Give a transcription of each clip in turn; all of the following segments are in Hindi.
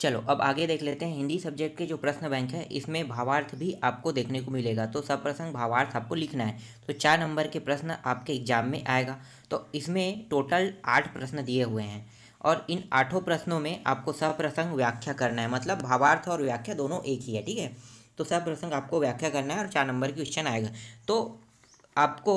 चलो अब आगे देख लेते हैं हिंदी सब्जेक्ट के जो प्रश्न बैंक है इसमें भावार्थ भी आपको देखने को मिलेगा तो सब प्रसंग भावार्थ आपको लिखना है तो चार नंबर के प्रश्न आपके एग्जाम में आएगा तो इसमें टोटल आठ प्रश्न दिए हुए हैं और इन आठों प्रश्नों में आपको सब प्रसंग व्याख्या करना है मतलब भावार्थ और व्याख्या दोनों एक ही है ठीक है तो सब प्रसंग आपको व्याख्या करना है और चार नंबर क्वेश्चन आएगा तो आपको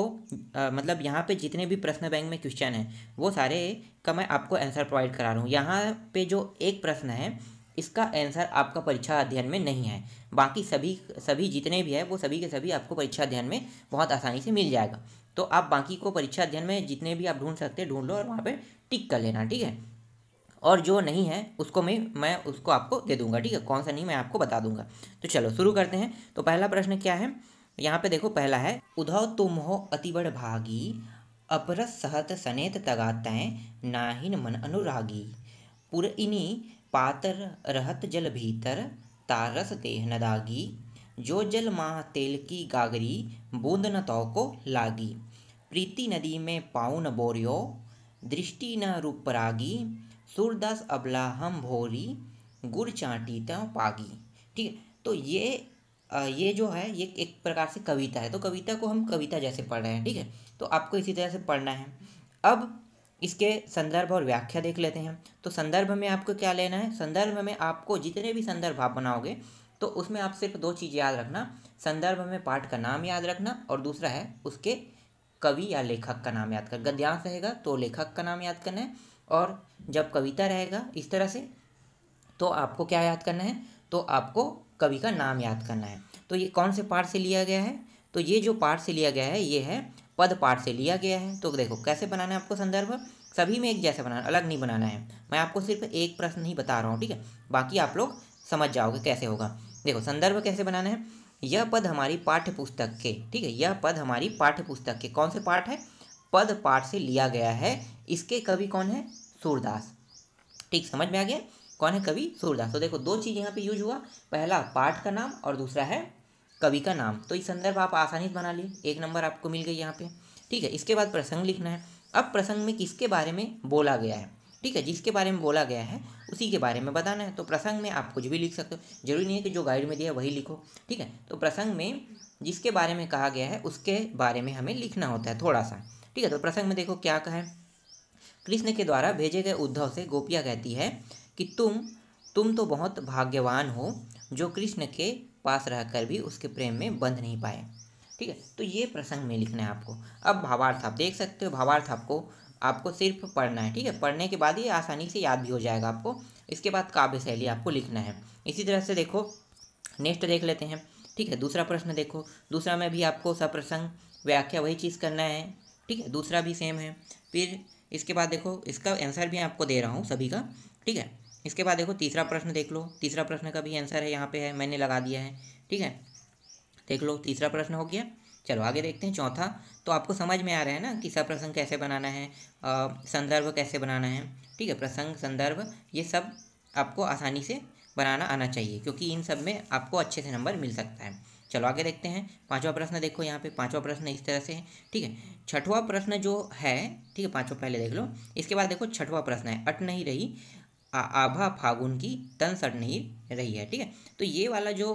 आ, मतलब यहाँ पे जितने भी प्रश्न बैंक में क्वेश्चन हैं वो सारे का मैं आपको आंसर प्रोवाइड करा रहा हूँ यहाँ पे जो एक प्रश्न है इसका आंसर आपका परीक्षा अध्ययन में नहीं है बाकी सभी सभी जितने भी है वो सभी के सभी आपको परीक्षा अध्ययन में बहुत आसानी से मिल जाएगा तो आप बाकी को परीक्षा अध्ययन में जितने भी आप ढूंढ सकते हैं ढूंढ लो और वहाँ पर टिक कर लेना ठीक है और जो नहीं है उसको मैं मैं उसको आपको दे दूंगा ठीक है कौन सा नहीं मैं आपको बता दूंगा तो चलो शुरू करते हैं तो पहला प्रश्न क्या है यहाँ पे देखो पहला है उधव तुम हो अति बड़ भागी अपरस सहत सनेत तगातें नाहीन मन अनुरागी इनी पातर रहत जल भीतर तारस देह नदागी जो जल माह तेल की गागरी बूंद न तो को लागी प्रीति नदी में पाऊ न बोरियो दृष्टि न रूपरागी सूरदास अबला हम भोरी गुड़ चाटी तागी पागी ठीक है तो ये ये जो है ये एक प्रकार से कविता है तो कविता को हम कविता जैसे पढ़ रहे हैं ठीक है तो आपको इसी तरह से पढ़ना है अब इसके संदर्भ और व्याख्या देख लेते हैं तो संदर्भ में आपको क्या लेना है संदर्भ में आपको जितने भी संदर्भ आप बनाओगे तो उसमें आप सिर्फ दो चीज़ याद रखना संदर्भ में पाठ का नाम याद रखना और दूसरा है उसके कवि या लेखक का नाम याद कर गद्यांश रहेगा तो लेखक का नाम याद करना है और जब कविता रहेगा इस तरह से तो आपको क्या याद करना है तो आपको कवि का नाम याद करना है तो ये कौन से पार्ट से लिया गया है तो ये जो पार्ट से लिया गया है ये है पद पाठ से लिया गया है तो देखो कैसे बनाना है आपको संदर्भ सभी में एक जैसे बनाना अलग नहीं बनाना है मैं आपको सिर्फ एक प्रश्न ही बता रहा हूँ ठीक है बाकी आप लोग समझ जाओगे कैसे होगा देखो संदर्भ कैसे बनाना है यह पद हमारी पाठ्य पुस्तक के ठीक है यह पद हमारी पाठ्य पुस्तक के कौन से पाठ है पद पाठ से लिया गया है इसके कवि कौन है सूरदास ठीक समझ में आ गया कौन है कवि सूरदास तो देखो दो चीज़ यहाँ पे यूज हुआ पहला पाठ का नाम और दूसरा है कवि का नाम तो इस संदर्भ आप आसानी से बना लिए एक नंबर आपको मिल गई यहाँ पे ठीक है इसके बाद प्रसंग लिखना है अब प्रसंग में किसके बारे में बोला गया है ठीक है जिसके बारे में बोला गया है उसी के बारे में बताना है तो प्रसंग में आप कुछ भी लिख सकते हो जरूरी नहीं है कि जो गाइड में दिया वही लिखो ठीक है तो प्रसंग में जिसके बारे में कहा गया है उसके बारे में हमें लिखना होता है थोड़ा सा ठीक है तो प्रसंग में देखो क्या कहा है कृष्ण के द्वारा भेजे गए उद्धव से गोपिया कहती है कि तुम तुम तो बहुत भाग्यवान हो जो कृष्ण के पास रहकर भी उसके प्रेम में बंध नहीं पाए ठीक है तो ये प्रसंग में लिखना है आपको अब भावार्थ आप देख सकते हो भावार्थ आपको आपको सिर्फ पढ़ना है ठीक है पढ़ने के बाद ही आसानी से याद भी हो जाएगा आपको इसके बाद काव्य शैली आपको लिखना है इसी तरह से देखो नेक्स्ट देख लेते हैं ठीक है दूसरा प्रश्न देखो दूसरा में भी आपको सब प्रसंग व्याख्या वही चीज़ करना है ठीक है दूसरा भी सेम है फिर इसके बाद देखो इसका आंसर भी आपको दे रहा हूँ सभी का ठीक है इसके बाद देखो तीसरा प्रश्न देख लो तीसरा प्रश्न का भी आंसर है यहाँ पे है मैंने लगा दिया है ठीक है देख लो तीसरा प्रश्न हो गया चलो आगे देखते हैं चौथा तो आपको समझ में आ रहा है ना कि सप्रसंग कैसे बनाना है संदर्भ कैसे बनाना है ठीक है प्रसंग संदर्भ ये सब आपको आसानी से बनाना आना चाहिए क्योंकि इन सब में आपको अच्छे से नंबर मिल सकता है चलो आगे देखते हैं पांचवा प्रश्न देखो यहाँ पे पांचवा प्रश्न इस तरह से है ठीक है छठवा प्रश्न जो है ठीक है पांचवा पहले देख लो इसके बाद देखो छठवा प्रश्न है अट नहीं रही आभा फागुन की तन नहीं रही है ठीक है तो ये वाला जो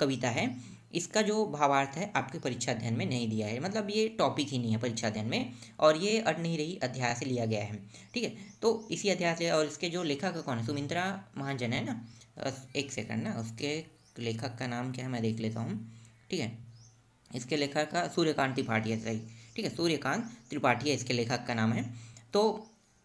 कविता है इसका जो भावार्थ है आपके परीक्षा अध्ययन में नहीं दिया है मतलब ये टॉपिक ही नहीं है परीक्षा अध्ययन में और ये अट नहीं रही अध्याय से लिया गया है ठीक है तो इसी अध्याय से और इसके जो लेखक कौन है सुमित्रा महाजन है ना एक सेकंड ना उसके लेखक का नाम क्या है मैं देख लेता हूँ ठीक है इसके लेखक का सूर्यकांत त्रिपाठी है सही ठीक है सूर्यकांत त्रिपाठी है इसके लेखक का नाम है तो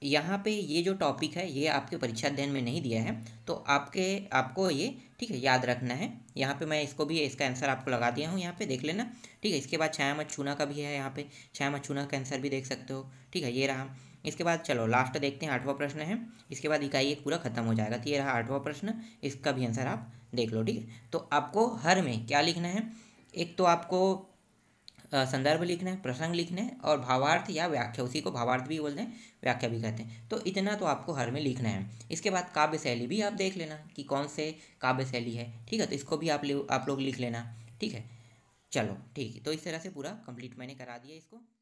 यहाँ पे ये जो टॉपिक है ये आपके परीक्षा अध्ययन में नहीं दिया है तो आपके आपको ये ठीक है याद रखना है यहाँ पे मैं इसको भी इसका आंसर आपको लगा दिया हूँ यहाँ पे देख लेना ठीक है इसके बाद छाया छूना का भी है यहाँ पे छाया छूना का आंसर भी देख सकते हो ठीक है ये रहा इसके बाद चलो लास्ट देखते हैं आठवां प्रश्न है इसके बाद इकाई एक पूरा खत्म हो जाएगा तो ये रहा आठवां प्रश्न इसका भी आंसर आप देख लो ठीक है तो आपको हर में क्या लिखना है एक तो आपको संदर्भ लिखना है प्रसंग लिखना है और भावार्थ या व्याख्या उसी को भावार्थ भी बोलते हैं व्याख्या भी कहते हैं तो इतना तो आपको हर में लिखना है इसके बाद काव्य शैली भी आप देख लेना कि कौन से काव्य शैली है ठीक है तो इसको भी आप आप लोग लिख लेना ठीक है चलो ठीक है तो इस तरह से पूरा कंप्लीट मैंने करा दिया इसको